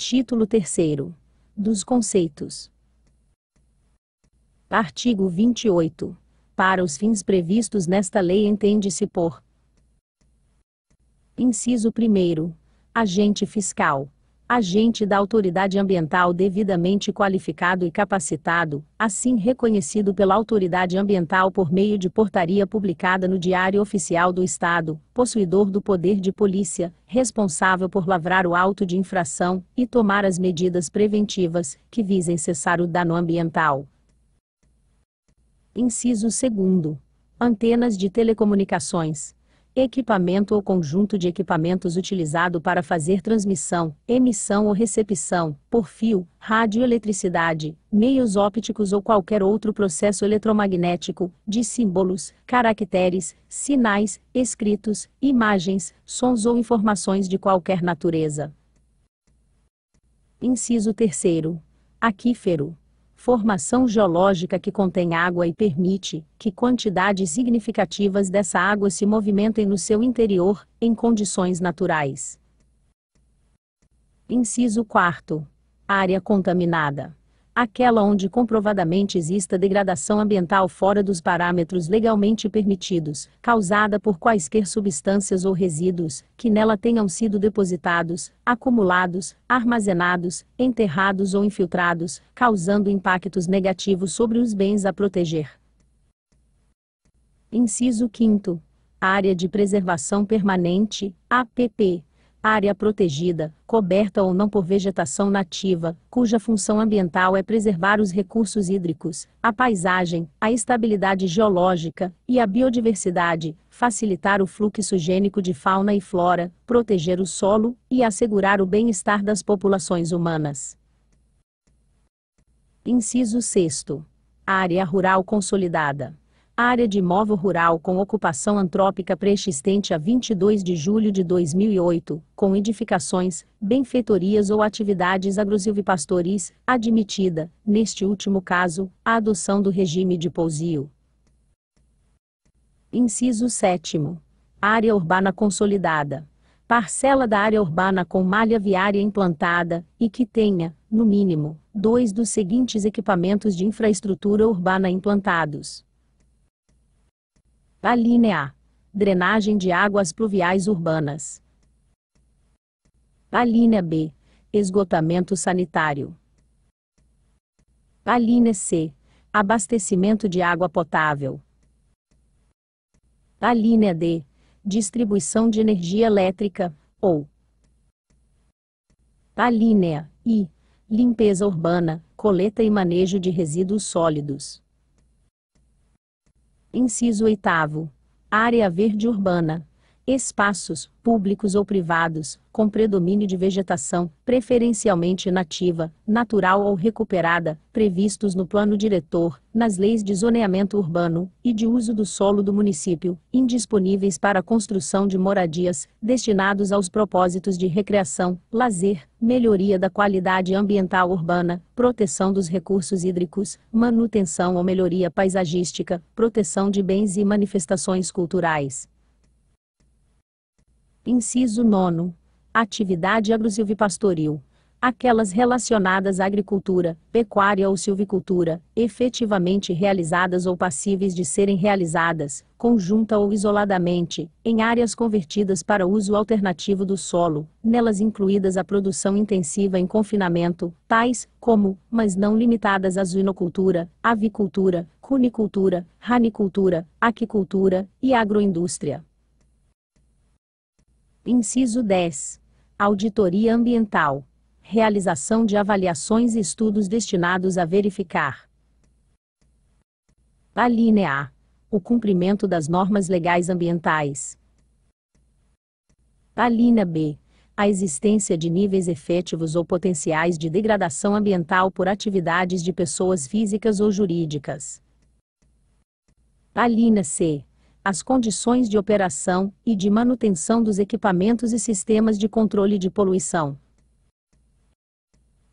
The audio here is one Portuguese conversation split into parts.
Título 3 dos conceitos. Artigo 28. Para os fins previstos nesta lei entende-se por Inciso 1. Agente fiscal agente da autoridade ambiental devidamente qualificado e capacitado, assim reconhecido pela autoridade ambiental por meio de portaria publicada no Diário Oficial do Estado, possuidor do poder de polícia, responsável por lavrar o auto de infração e tomar as medidas preventivas que visem cessar o dano ambiental. Inciso 2. Antenas de telecomunicações equipamento ou conjunto de equipamentos utilizado para fazer transmissão, emissão ou recepção, por fio, radioeletricidade, meios ópticos ou qualquer outro processo eletromagnético, de símbolos, caracteres, sinais, escritos, imagens, sons ou informações de qualquer natureza. Inciso 3. Aquífero formação geológica que contém água e permite que quantidades significativas dessa água se movimentem no seu interior, em condições naturais. Inciso 4. Área contaminada aquela onde comprovadamente exista degradação ambiental fora dos parâmetros legalmente permitidos, causada por quaisquer substâncias ou resíduos que nela tenham sido depositados, acumulados, armazenados, enterrados ou infiltrados, causando impactos negativos sobre os bens a proteger. Inciso 5 Área de Preservação Permanente, APP área protegida, coberta ou não por vegetação nativa, cuja função ambiental é preservar os recursos hídricos, a paisagem, a estabilidade geológica e a biodiversidade, facilitar o fluxo gênico de fauna e flora, proteger o solo e assegurar o bem-estar das populações humanas. Inciso 6. Área rural consolidada área de imóvel rural com ocupação antrópica preexistente a 22 de julho de 2008, com edificações, benfeitorias ou atividades agrosilvipastoris, admitida, neste último caso, a adoção do regime de pousio. Inciso 7. Área urbana consolidada. Parcela da área urbana com malha viária implantada, e que tenha, no mínimo, dois dos seguintes equipamentos de infraestrutura urbana implantados. Alínea A. Drenagem de águas pluviais urbanas. Alínea B. Esgotamento sanitário. Alínea C. Abastecimento de água potável. Alínea D. Distribuição de energia elétrica, ou. Alínea I. Limpeza urbana, coleta e manejo de resíduos sólidos. Inciso 8. Área verde urbana espaços, públicos ou privados, com predomínio de vegetação, preferencialmente nativa, natural ou recuperada, previstos no plano diretor, nas leis de zoneamento urbano e de uso do solo do município, indisponíveis para a construção de moradias, destinados aos propósitos de recreação, lazer, melhoria da qualidade ambiental urbana, proteção dos recursos hídricos, manutenção ou melhoria paisagística, proteção de bens e manifestações culturais. Inciso 9. Atividade agrosilvipastoril. Aquelas relacionadas à agricultura, pecuária ou silvicultura, efetivamente realizadas ou passíveis de serem realizadas, conjunta ou isoladamente, em áreas convertidas para uso alternativo do solo, nelas incluídas a produção intensiva em confinamento, tais como, mas não limitadas à suinocultura, avicultura, cunicultura, ranicultura, aquicultura e agroindústria. Inciso 10. Auditoria ambiental. Realização de avaliações e estudos destinados a verificar. Alínea A. O cumprimento das normas legais ambientais. Alínea B. A existência de níveis efetivos ou potenciais de degradação ambiental por atividades de pessoas físicas ou jurídicas. Alínea C as condições de operação e de manutenção dos equipamentos e sistemas de controle de poluição.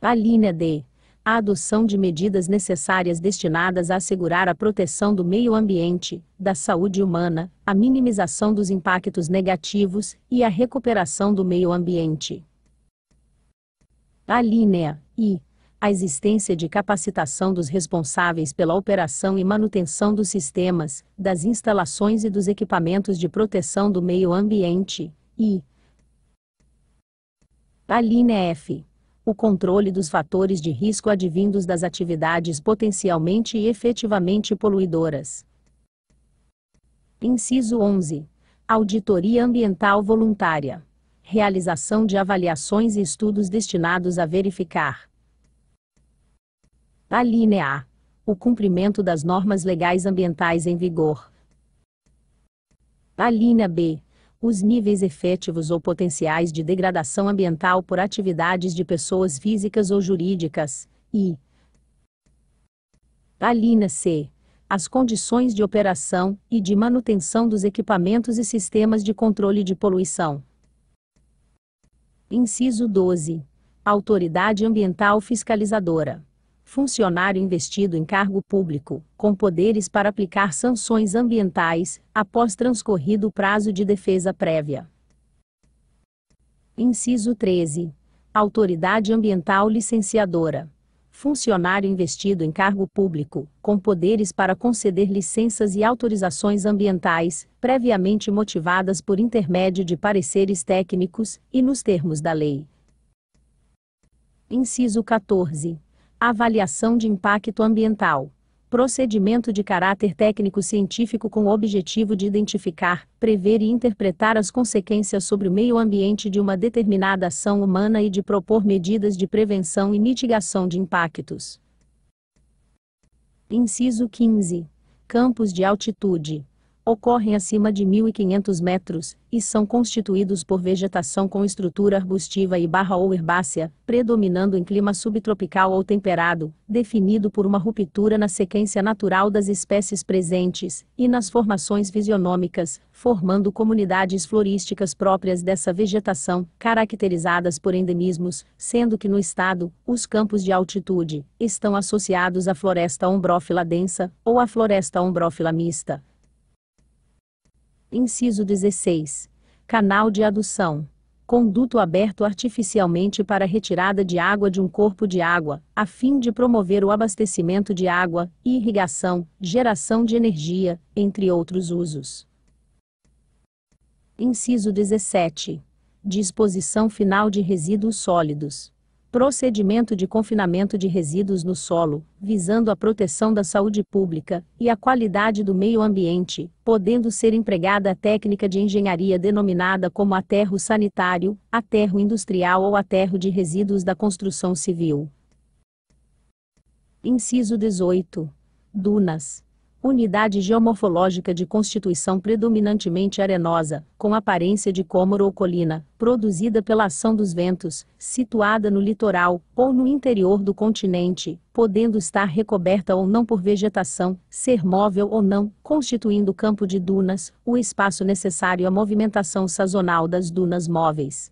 A linha D. A adoção de medidas necessárias destinadas a assegurar a proteção do meio ambiente, da saúde humana, a minimização dos impactos negativos e a recuperação do meio ambiente. A linha I a existência de capacitação dos responsáveis pela operação e manutenção dos sistemas, das instalações e dos equipamentos de proteção do meio ambiente, e a linha F. O controle dos fatores de risco advindos das atividades potencialmente e efetivamente poluidoras. Inciso 11. Auditoria ambiental voluntária. Realização de avaliações e estudos destinados a verificar Alínea A. O cumprimento das normas legais ambientais em vigor. Alínea B. Os níveis efetivos ou potenciais de degradação ambiental por atividades de pessoas físicas ou jurídicas. E. Alínea C. As condições de operação e de manutenção dos equipamentos e sistemas de controle de poluição. Inciso 12. Autoridade Ambiental Fiscalizadora funcionário investido em cargo público, com poderes para aplicar sanções ambientais, após transcorrido o prazo de defesa prévia. Inciso 13. Autoridade ambiental licenciadora. Funcionário investido em cargo público, com poderes para conceder licenças e autorizações ambientais, previamente motivadas por intermédio de pareceres técnicos e nos termos da lei. Inciso 14 Avaliação de impacto ambiental. Procedimento de caráter técnico-científico com o objetivo de identificar, prever e interpretar as consequências sobre o meio ambiente de uma determinada ação humana e de propor medidas de prevenção e mitigação de impactos. Inciso 15. Campos de altitude ocorrem acima de 1.500 metros, e são constituídos por vegetação com estrutura arbustiva e barra ou herbácea, predominando em clima subtropical ou temperado, definido por uma ruptura na sequência natural das espécies presentes, e nas formações fisionômicas, formando comunidades florísticas próprias dessa vegetação, caracterizadas por endemismos, sendo que no estado, os campos de altitude, estão associados à floresta ombrófila densa, ou à floresta ombrófila mista Inciso 16. Canal de adução. Conduto aberto artificialmente para retirada de água de um corpo de água, a fim de promover o abastecimento de água, irrigação, geração de energia, entre outros usos. Inciso 17. Disposição final de resíduos sólidos procedimento de confinamento de resíduos no solo, visando a proteção da saúde pública e a qualidade do meio ambiente, podendo ser empregada a técnica de engenharia denominada como aterro sanitário, aterro industrial ou aterro de resíduos da construção civil. Inciso 18. Dunas unidade geomorfológica de constituição predominantemente arenosa, com aparência de cômoro ou colina, produzida pela ação dos ventos, situada no litoral ou no interior do continente, podendo estar recoberta ou não por vegetação, ser móvel ou não, constituindo campo de dunas, o espaço necessário à movimentação sazonal das dunas móveis.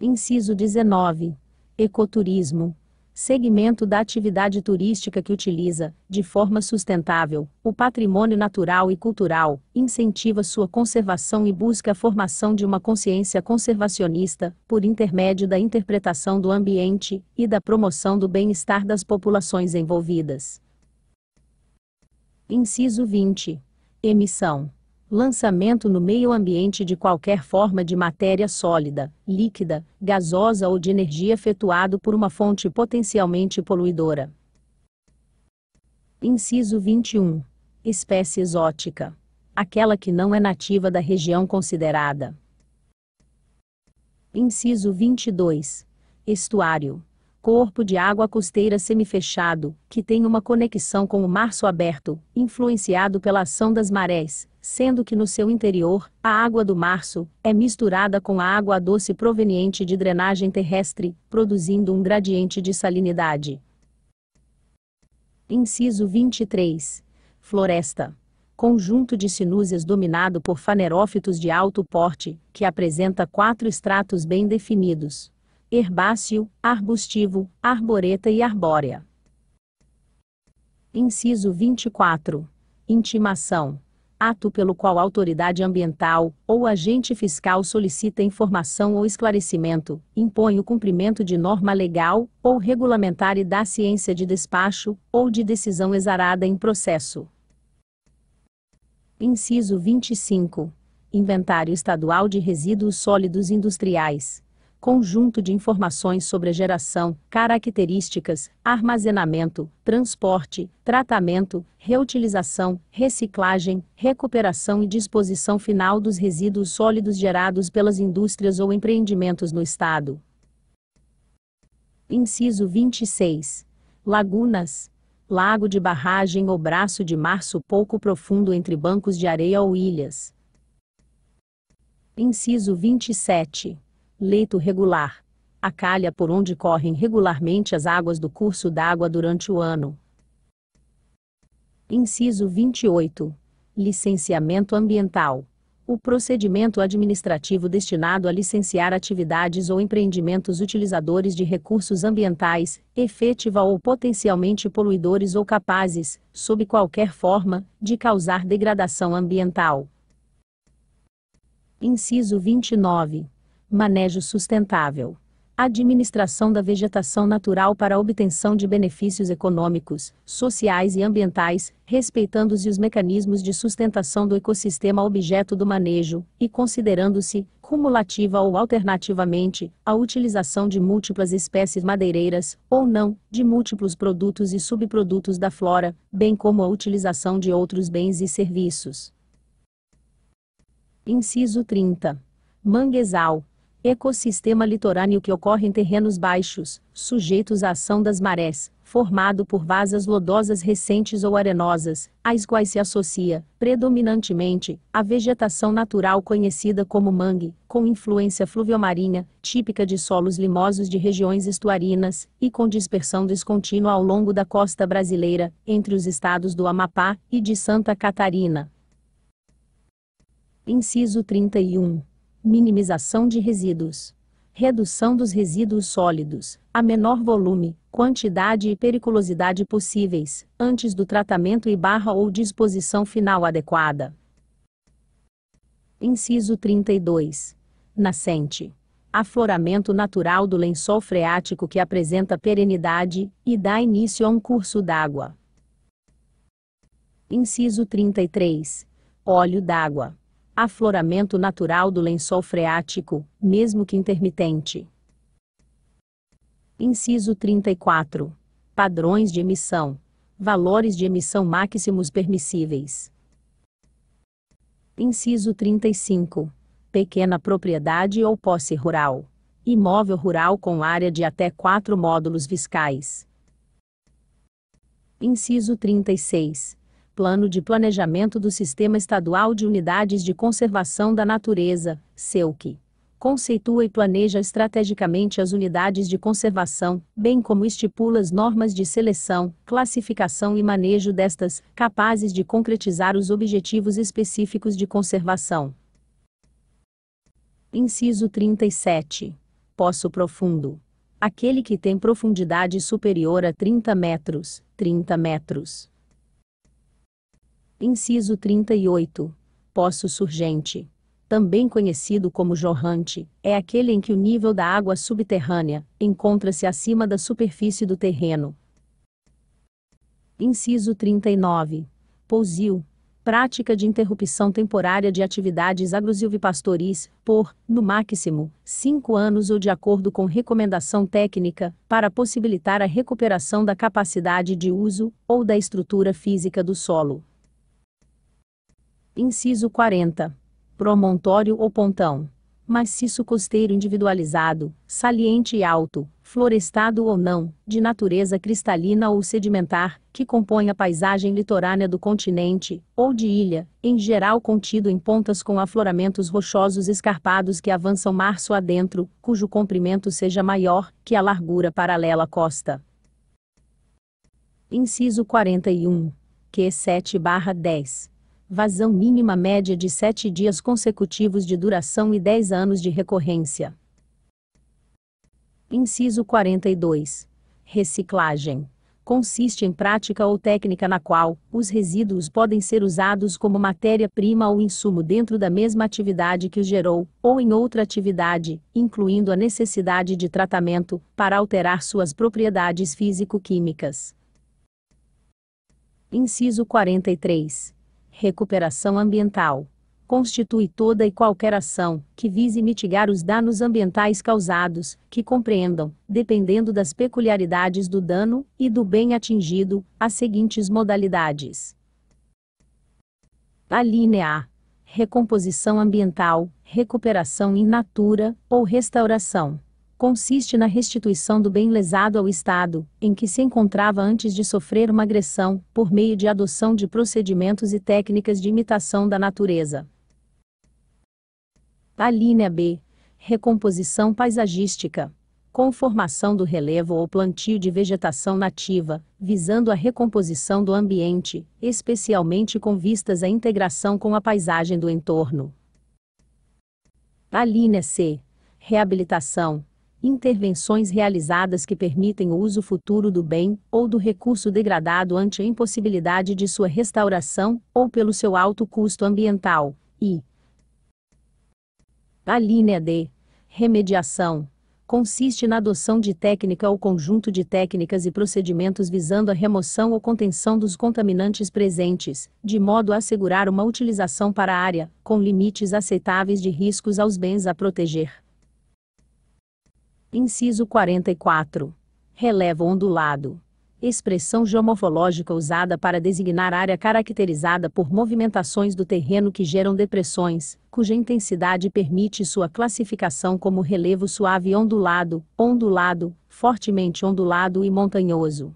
Inciso 19. Ecoturismo segmento da atividade turística que utiliza, de forma sustentável, o patrimônio natural e cultural, incentiva sua conservação e busca a formação de uma consciência conservacionista, por intermédio da interpretação do ambiente e da promoção do bem-estar das populações envolvidas. Inciso 20. Emissão lançamento no meio ambiente de qualquer forma de matéria sólida, líquida, gasosa ou de energia efetuado por uma fonte potencialmente poluidora. Inciso 21. Espécie exótica. Aquela que não é nativa da região considerada. Inciso 22. Estuário. Corpo de água costeira semifechado, que tem uma conexão com o março aberto, influenciado pela ação das marés, sendo que no seu interior, a água do março é misturada com a água doce proveniente de drenagem terrestre, produzindo um gradiente de salinidade. Inciso 23. Floresta. Conjunto de sinúzias dominado por fanerófitos de alto porte, que apresenta quatro estratos bem definidos: herbáceo, arbustivo, arboreta e arbórea. Inciso 24. Intimação ato pelo qual a autoridade ambiental ou agente fiscal solicita informação ou esclarecimento, impõe o cumprimento de norma legal ou regulamentar e dá ciência de despacho ou de decisão exarada em processo. Inciso 25. Inventário Estadual de Resíduos Sólidos Industriais conjunto de informações sobre a geração, características, armazenamento, transporte, tratamento, reutilização, reciclagem, recuperação e disposição final dos resíduos sólidos gerados pelas indústrias ou empreendimentos no Estado. Inciso 26. Lagunas. Lago de barragem ou braço de março pouco profundo entre bancos de areia ou ilhas. Inciso 27 leito regular. A calha por onde correm regularmente as águas do curso d'água durante o ano. Inciso 28. Licenciamento ambiental. O procedimento administrativo destinado a licenciar atividades ou empreendimentos utilizadores de recursos ambientais, efetiva ou potencialmente poluidores ou capazes, sob qualquer forma, de causar degradação ambiental. Inciso 29 manejo sustentável, administração da vegetação natural para obtenção de benefícios econômicos, sociais e ambientais, respeitando-se os mecanismos de sustentação do ecossistema objeto do manejo, e considerando-se, cumulativa ou alternativamente, a utilização de múltiplas espécies madeireiras, ou não, de múltiplos produtos e subprodutos da flora, bem como a utilização de outros bens e serviços. Inciso 30. Manguezal, ecossistema litorâneo que ocorre em terrenos baixos, sujeitos à ação das marés, formado por vasas lodosas recentes ou arenosas, às quais se associa, predominantemente, a vegetação natural conhecida como mangue, com influência fluviomarinha, típica de solos limosos de regiões estuarinas, e com dispersão descontínua ao longo da costa brasileira, entre os estados do Amapá e de Santa Catarina. Inciso 31 minimização de resíduos, redução dos resíduos sólidos, a menor volume, quantidade e periculosidade possíveis, antes do tratamento e barra ou disposição final adequada. Inciso 32. Nascente. Afloramento natural do lençol freático que apresenta perenidade e dá início a um curso d'água. Inciso 33. Óleo d'água afloramento natural do lençol freático, mesmo que intermitente. Inciso 34. Padrões de emissão. Valores de emissão máximos permissíveis. Inciso 35. Pequena propriedade ou posse rural. Imóvel rural com área de até 4 módulos fiscais. Inciso 36 Plano de Planejamento do Sistema Estadual de Unidades de Conservação da Natureza, SEUC. Conceitua e planeja estrategicamente as unidades de conservação, bem como estipula as normas de seleção, classificação e manejo destas, capazes de concretizar os objetivos específicos de conservação. Inciso 37. Poço profundo. Aquele que tem profundidade superior a 30 metros, 30 metros Inciso 38. Poço surgente, também conhecido como jorrante, é aquele em que o nível da água subterrânea encontra-se acima da superfície do terreno. Inciso 39. Pousio, prática de interrupção temporária de atividades agrosilvipastoris, por, no máximo, cinco anos ou de acordo com recomendação técnica, para possibilitar a recuperação da capacidade de uso ou da estrutura física do solo. Inciso 40. Promontório ou pontão. Maciço costeiro individualizado, saliente e alto, florestado ou não, de natureza cristalina ou sedimentar, que compõe a paisagem litorânea do continente, ou de ilha, em geral contido em pontas com afloramentos rochosos escarpados que avançam março adentro, cujo comprimento seja maior que a largura paralela à costa. Inciso 41. Q7-10 vazão mínima média de 7 dias consecutivos de duração e 10 anos de recorrência. Inciso 42. Reciclagem. Consiste em prática ou técnica na qual os resíduos podem ser usados como matéria-prima ou insumo dentro da mesma atividade que os gerou, ou em outra atividade, incluindo a necessidade de tratamento, para alterar suas propriedades físico-químicas. Inciso 43 recuperação ambiental constitui toda e qualquer ação que vise mitigar os danos ambientais causados, que compreendam, dependendo das peculiaridades do dano e do bem atingido, as seguintes modalidades: a linha A recomposição ambiental, recuperação in natura ou restauração consiste na restituição do bem lesado ao Estado, em que se encontrava antes de sofrer uma agressão, por meio de adoção de procedimentos e técnicas de imitação da natureza. A linha B. Recomposição paisagística. Conformação do relevo ou plantio de vegetação nativa, visando a recomposição do ambiente, especialmente com vistas à integração com a paisagem do entorno. A linha C. Reabilitação intervenções realizadas que permitem o uso futuro do bem ou do recurso degradado ante a impossibilidade de sua restauração ou pelo seu alto custo ambiental, e a linha D. Remediação consiste na adoção de técnica ou conjunto de técnicas e procedimentos visando a remoção ou contenção dos contaminantes presentes, de modo a assegurar uma utilização para a área, com limites aceitáveis de riscos aos bens a proteger. Inciso 44. Relevo ondulado. Expressão geomorfológica usada para designar área caracterizada por movimentações do terreno que geram depressões, cuja intensidade permite sua classificação como relevo suave ondulado, ondulado, fortemente ondulado e montanhoso.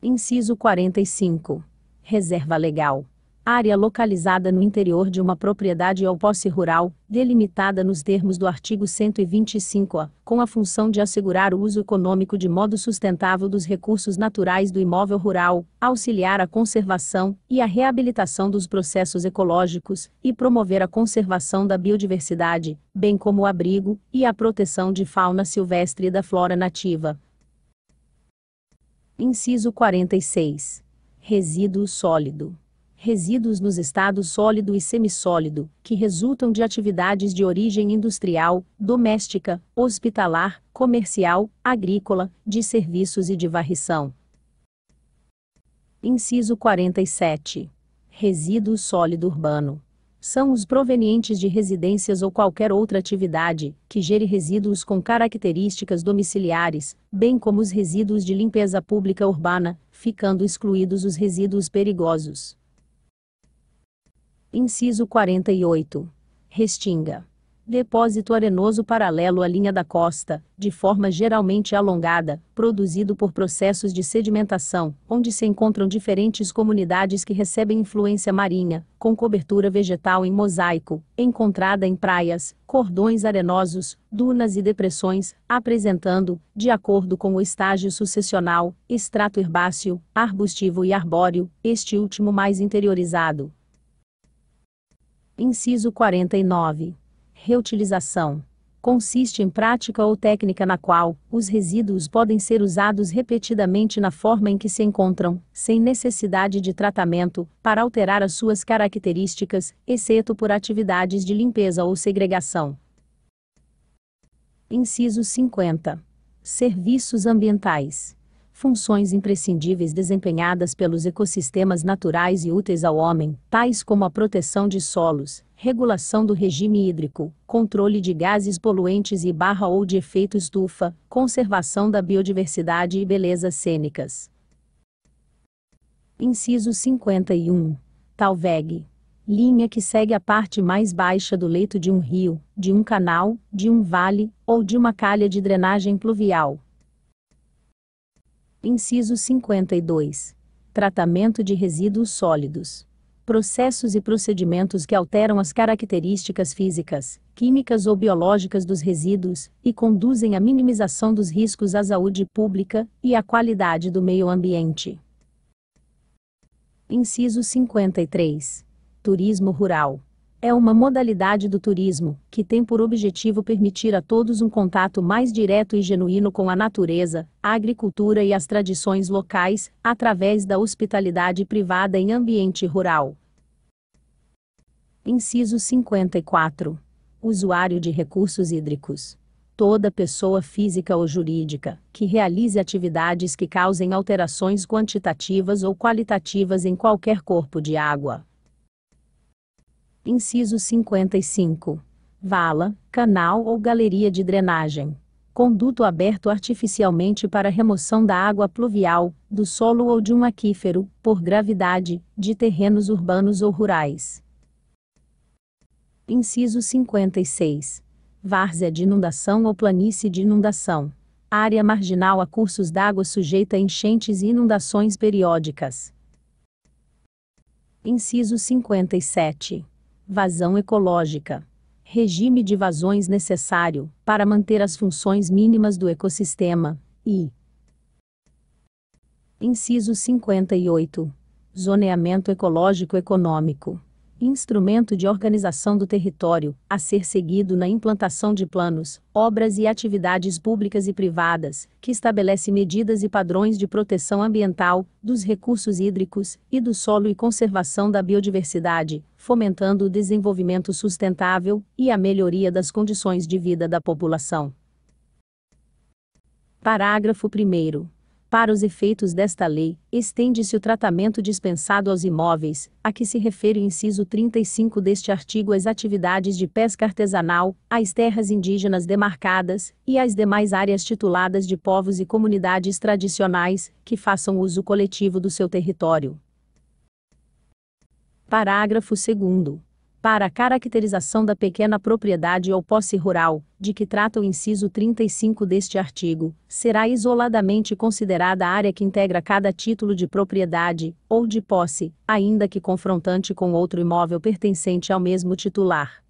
Inciso 45. Reserva legal área localizada no interior de uma propriedade ou posse rural, delimitada nos termos do artigo 125-A, com a função de assegurar o uso econômico de modo sustentável dos recursos naturais do imóvel rural, auxiliar a conservação e a reabilitação dos processos ecológicos e promover a conservação da biodiversidade, bem como o abrigo e a proteção de fauna silvestre e da flora nativa. Inciso 46. Resíduo sólido resíduos nos estados sólido e semissólido, que resultam de atividades de origem industrial, doméstica, hospitalar, comercial, agrícola, de serviços e de varrição. Inciso 47. Resíduo sólido urbano. São os provenientes de residências ou qualquer outra atividade, que gere resíduos com características domiciliares, bem como os resíduos de limpeza pública urbana, ficando excluídos os resíduos perigosos. Inciso 48. Restinga. Depósito arenoso paralelo à linha da costa, de forma geralmente alongada, produzido por processos de sedimentação, onde se encontram diferentes comunidades que recebem influência marinha, com cobertura vegetal em mosaico, encontrada em praias, cordões arenosos, dunas e depressões, apresentando, de acordo com o estágio sucessional, extrato herbáceo, arbustivo e arbóreo, este último mais interiorizado Inciso 49. Reutilização. Consiste em prática ou técnica na qual os resíduos podem ser usados repetidamente na forma em que se encontram, sem necessidade de tratamento, para alterar as suas características, exceto por atividades de limpeza ou segregação. Inciso 50. Serviços ambientais funções imprescindíveis desempenhadas pelos ecossistemas naturais e úteis ao homem, tais como a proteção de solos, regulação do regime hídrico, controle de gases poluentes e barra ou de efeito estufa, conservação da biodiversidade e belezas cênicas. Inciso 51. Talveg. Linha que segue a parte mais baixa do leito de um rio, de um canal, de um vale, ou de uma calha de drenagem pluvial, Inciso 52. Tratamento de resíduos sólidos. Processos e procedimentos que alteram as características físicas, químicas ou biológicas dos resíduos e conduzem à minimização dos riscos à saúde pública e à qualidade do meio ambiente. Inciso 53. Turismo rural é uma modalidade do turismo, que tem por objetivo permitir a todos um contato mais direto e genuíno com a natureza, a agricultura e as tradições locais, através da hospitalidade privada em ambiente rural. Inciso 54. Usuário de recursos hídricos toda pessoa física ou jurídica que realize atividades que causem alterações quantitativas ou qualitativas em qualquer corpo de água, Inciso 55. Vala, canal ou galeria de drenagem. Conduto aberto artificialmente para remoção da água pluvial, do solo ou de um aquífero, por gravidade, de terrenos urbanos ou rurais. Inciso 56. Várzea de inundação ou planície de inundação. Área marginal a cursos d'água sujeita a enchentes e inundações periódicas. Inciso 57. Vazão ecológica. Regime de vazões necessário para manter as funções mínimas do ecossistema. E. Inciso 58. Zoneamento ecológico econômico instrumento de organização do território, a ser seguido na implantação de planos, obras e atividades públicas e privadas, que estabelece medidas e padrões de proteção ambiental, dos recursos hídricos e do solo e conservação da biodiversidade, fomentando o desenvolvimento sustentável e a melhoria das condições de vida da população. Parágrafo 1. Para os efeitos desta lei, estende-se o tratamento dispensado aos imóveis, a que se refere o inciso 35 deste artigo às atividades de pesca artesanal, às terras indígenas demarcadas e às demais áreas tituladas de povos e comunidades tradicionais que façam uso coletivo do seu território. Parágrafo 2 para a caracterização da pequena propriedade ou posse rural, de que trata o inciso 35 deste artigo, será isoladamente considerada a área que integra cada título de propriedade, ou de posse, ainda que confrontante com outro imóvel pertencente ao mesmo titular.